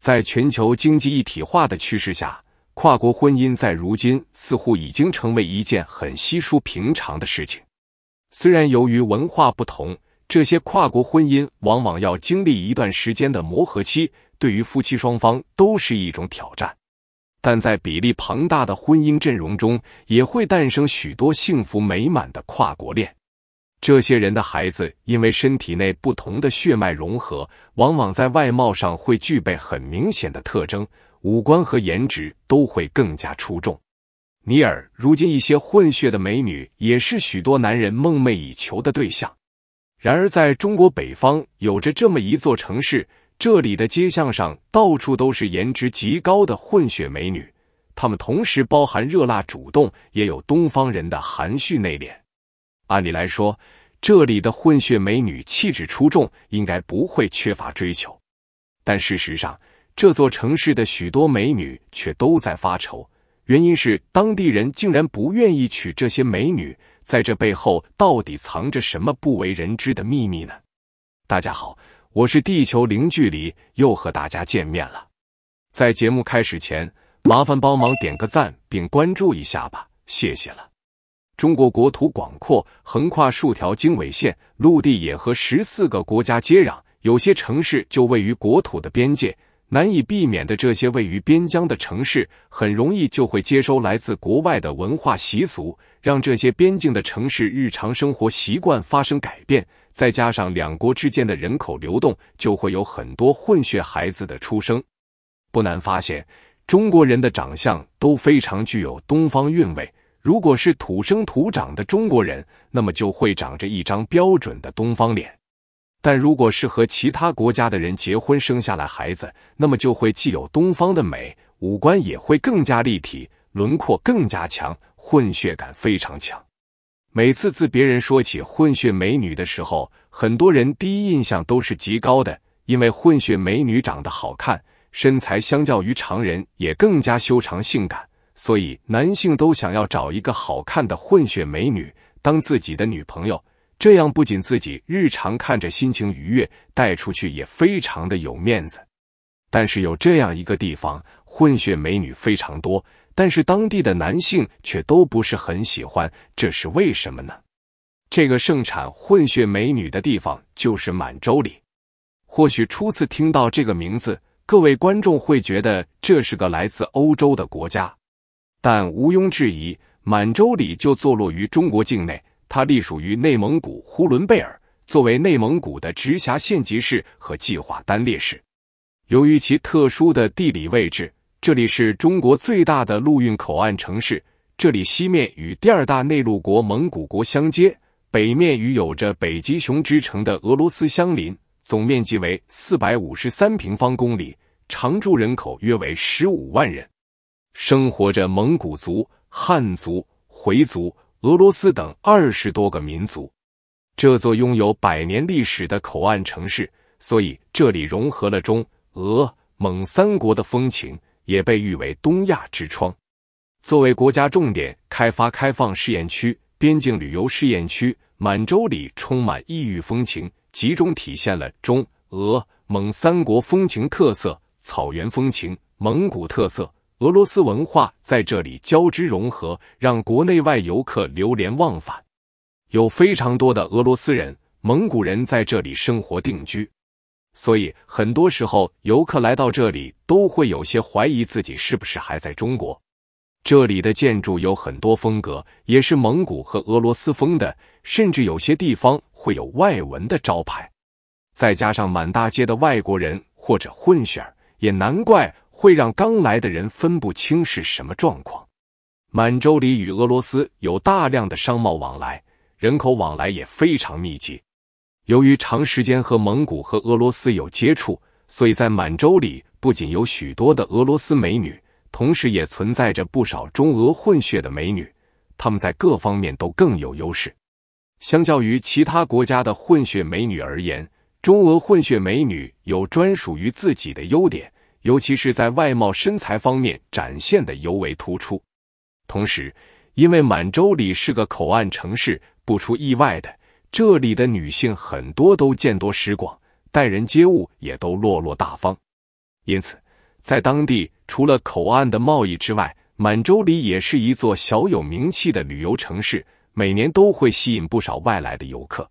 在全球经济一体化的趋势下，跨国婚姻在如今似乎已经成为一件很稀疏平常的事情。虽然由于文化不同，这些跨国婚姻往往要经历一段时间的磨合期，对于夫妻双方都是一种挑战，但在比例庞大的婚姻阵容中，也会诞生许多幸福美满的跨国恋。这些人的孩子，因为身体内不同的血脉融合，往往在外貌上会具备很明显的特征，五官和颜值都会更加出众。尼尔如今一些混血的美女，也是许多男人梦寐以求的对象。然而，在中国北方，有着这么一座城市，这里的街巷上到处都是颜值极高的混血美女，她们同时包含热辣主动，也有东方人的含蓄内敛。按理来说，这里的混血美女气质出众，应该不会缺乏追求。但事实上，这座城市的许多美女却都在发愁，原因是当地人竟然不愿意娶这些美女。在这背后，到底藏着什么不为人知的秘密呢？大家好，我是地球零距离，又和大家见面了。在节目开始前，麻烦帮忙点个赞并关注一下吧，谢谢了。中国国土广阔，横跨数条经纬线，陆地也和十四个国家接壤。有些城市就位于国土的边界，难以避免的。这些位于边疆的城市，很容易就会接收来自国外的文化习俗，让这些边境的城市日常生活习惯发生改变。再加上两国之间的人口流动，就会有很多混血孩子的出生。不难发现，中国人的长相都非常具有东方韵味。如果是土生土长的中国人，那么就会长着一张标准的东方脸；但如果是和其他国家的人结婚生下来孩子，那么就会既有东方的美，五官也会更加立体，轮廓更加强，混血感非常强。每次自别人说起混血美女的时候，很多人第一印象都是极高的，因为混血美女长得好看，身材相较于常人也更加修长性感。所以男性都想要找一个好看的混血美女当自己的女朋友，这样不仅自己日常看着心情愉悦，带出去也非常的有面子。但是有这样一个地方，混血美女非常多，但是当地的男性却都不是很喜欢，这是为什么呢？这个盛产混血美女的地方就是满洲里。或许初次听到这个名字，各位观众会觉得这是个来自欧洲的国家。但毋庸置疑，满洲里就坐落于中国境内，它隶属于内蒙古呼伦贝尔，作为内蒙古的直辖县级市和计划单列市。由于其特殊的地理位置，这里是中国最大的陆运口岸城市。这里西面与第二大内陆国蒙古国相接，北面与有着北极熊之城的俄罗斯相邻。总面积为四百五十三平方公里，常住人口约为十五万人。生活着蒙古族、汉族、回族、俄罗斯等二十多个民族。这座拥有百年历史的口岸城市，所以这里融合了中俄蒙三国的风情，也被誉为“东亚之窗”。作为国家重点开发开放试验区、边境旅游试验区，满洲里充满异域风情，集中体现了中俄蒙三国风情特色、草原风情、蒙古特色。俄罗斯文化在这里交织融合，让国内外游客流连忘返。有非常多的俄罗斯人、蒙古人在这里生活定居，所以很多时候游客来到这里都会有些怀疑自己是不是还在中国。这里的建筑有很多风格，也是蒙古和俄罗斯风的，甚至有些地方会有外文的招牌。再加上满大街的外国人或者混血儿，也难怪。会让刚来的人分不清是什么状况。满洲里与俄罗斯有大量的商贸往来，人口往来也非常密集。由于长时间和蒙古和俄罗斯有接触，所以在满洲里不仅有许多的俄罗斯美女，同时也存在着不少中俄混血的美女。他们在各方面都更有优势。相较于其他国家的混血美女而言，中俄混血美女有专属于自己的优点。尤其是在外貌身材方面展现的尤为突出。同时，因为满洲里是个口岸城市，不出意外的，这里的女性很多都见多识广，待人接物也都落落大方。因此，在当地除了口岸的贸易之外，满洲里也是一座小有名气的旅游城市，每年都会吸引不少外来的游客。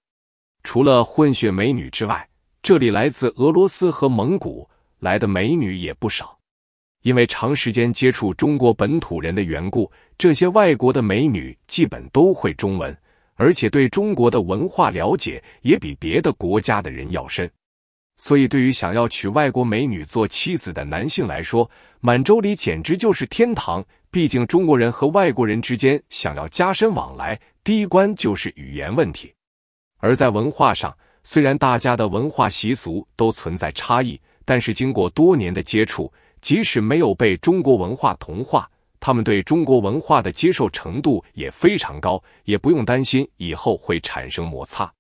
除了混血美女之外，这里来自俄罗斯和蒙古。来的美女也不少，因为长时间接触中国本土人的缘故，这些外国的美女基本都会中文，而且对中国的文化了解也比别的国家的人要深。所以，对于想要娶外国美女做妻子的男性来说，满洲里简直就是天堂。毕竟，中国人和外国人之间想要加深往来，第一关就是语言问题，而在文化上，虽然大家的文化习俗都存在差异。但是经过多年的接触，即使没有被中国文化同化，他们对中国文化的接受程度也非常高，也不用担心以后会产生摩擦。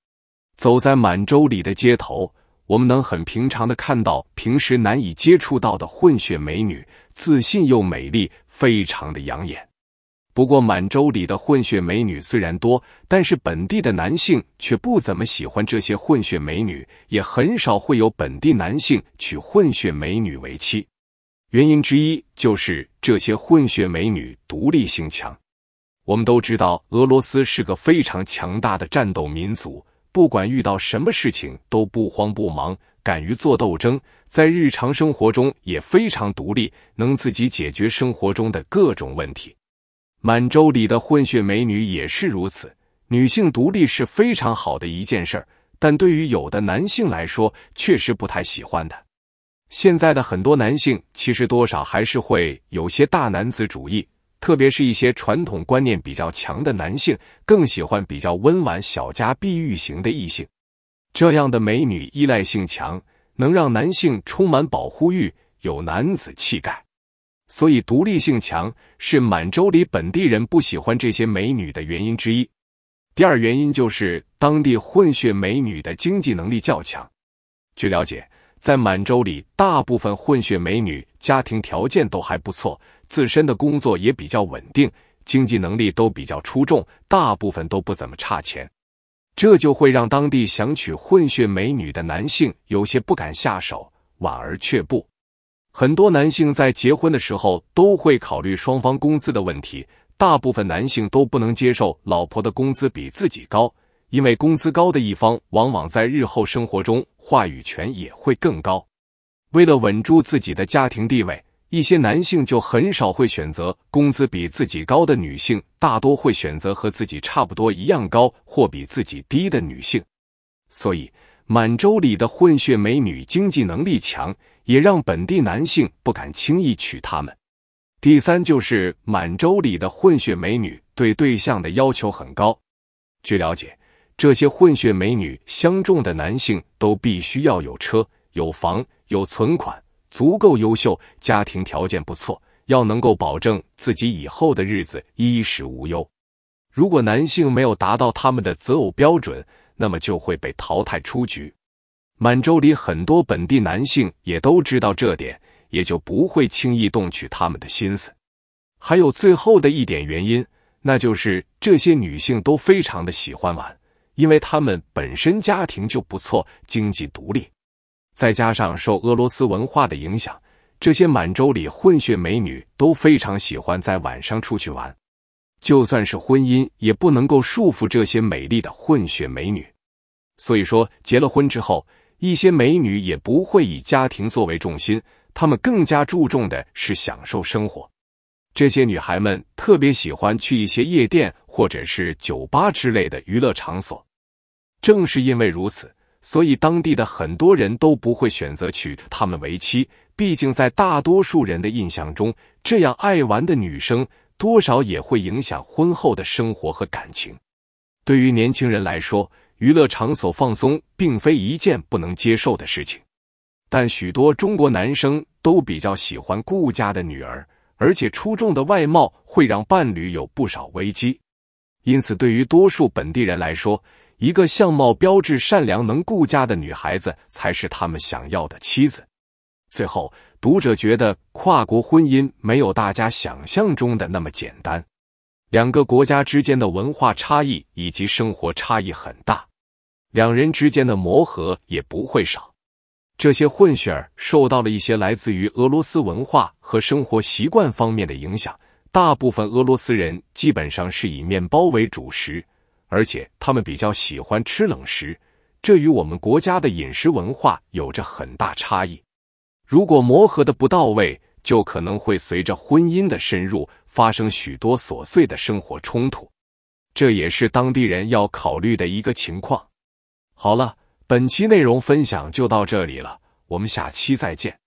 走在满洲里的街头，我们能很平常的看到平时难以接触到的混血美女，自信又美丽，非常的养眼。不过，满洲里的混血美女虽然多，但是本地的男性却不怎么喜欢这些混血美女，也很少会有本地男性娶混血美女为妻。原因之一就是这些混血美女独立性强。我们都知道，俄罗斯是个非常强大的战斗民族，不管遇到什么事情都不慌不忙，敢于做斗争，在日常生活中也非常独立，能自己解决生活中的各种问题。满洲里的混血美女也是如此。女性独立是非常好的一件事儿，但对于有的男性来说，确实不太喜欢的。现在的很多男性其实多少还是会有些大男子主义，特别是一些传统观念比较强的男性，更喜欢比较温婉、小家碧玉型的异性。这样的美女依赖性强，能让男性充满保护欲，有男子气概。所以独立性强是满洲里本地人不喜欢这些美女的原因之一。第二原因就是当地混血美女的经济能力较强。据了解，在满洲里，大部分混血美女家庭条件都还不错，自身的工作也比较稳定，经济能力都比较出众，大部分都不怎么差钱。这就会让当地想娶混血美女的男性有些不敢下手，望而却步。很多男性在结婚的时候都会考虑双方工资的问题，大部分男性都不能接受老婆的工资比自己高，因为工资高的一方往往在日后生活中话语权也会更高。为了稳住自己的家庭地位，一些男性就很少会选择工资比自己高的女性，大多会选择和自己差不多一样高或比自己低的女性。所以，满洲里的混血美女经济能力强。也让本地男性不敢轻易娶她们。第三就是满洲里的混血美女对对象的要求很高。据了解，这些混血美女相中的男性都必须要有车、有房、有存款，足够优秀，家庭条件不错，要能够保证自己以后的日子衣食无忧。如果男性没有达到他们的择偶标准，那么就会被淘汰出局。满洲里很多本地男性也都知道这点，也就不会轻易动取他们的心思。还有最后的一点原因，那就是这些女性都非常的喜欢玩，因为她们本身家庭就不错，经济独立，再加上受俄罗斯文化的影响，这些满洲里混血美女都非常喜欢在晚上出去玩。就算是婚姻也不能够束缚这些美丽的混血美女，所以说结了婚之后。一些美女也不会以家庭作为重心，她们更加注重的是享受生活。这些女孩们特别喜欢去一些夜店或者是酒吧之类的娱乐场所。正是因为如此，所以当地的很多人都不会选择娶她们为妻。毕竟，在大多数人的印象中，这样爱玩的女生多少也会影响婚后的生活和感情。对于年轻人来说，娱乐场所放松并非一件不能接受的事情，但许多中国男生都比较喜欢顾家的女儿，而且出众的外貌会让伴侣有不少危机。因此，对于多数本地人来说，一个相貌标致、善良、能顾家的女孩子才是他们想要的妻子。最后，读者觉得跨国婚姻没有大家想象中的那么简单，两个国家之间的文化差异以及生活差异很大。两人之间的磨合也不会少。这些混血儿受到了一些来自于俄罗斯文化和生活习惯方面的影响。大部分俄罗斯人基本上是以面包为主食，而且他们比较喜欢吃冷食，这与我们国家的饮食文化有着很大差异。如果磨合的不到位，就可能会随着婚姻的深入发生许多琐碎的生活冲突，这也是当地人要考虑的一个情况。好了，本期内容分享就到这里了，我们下期再见。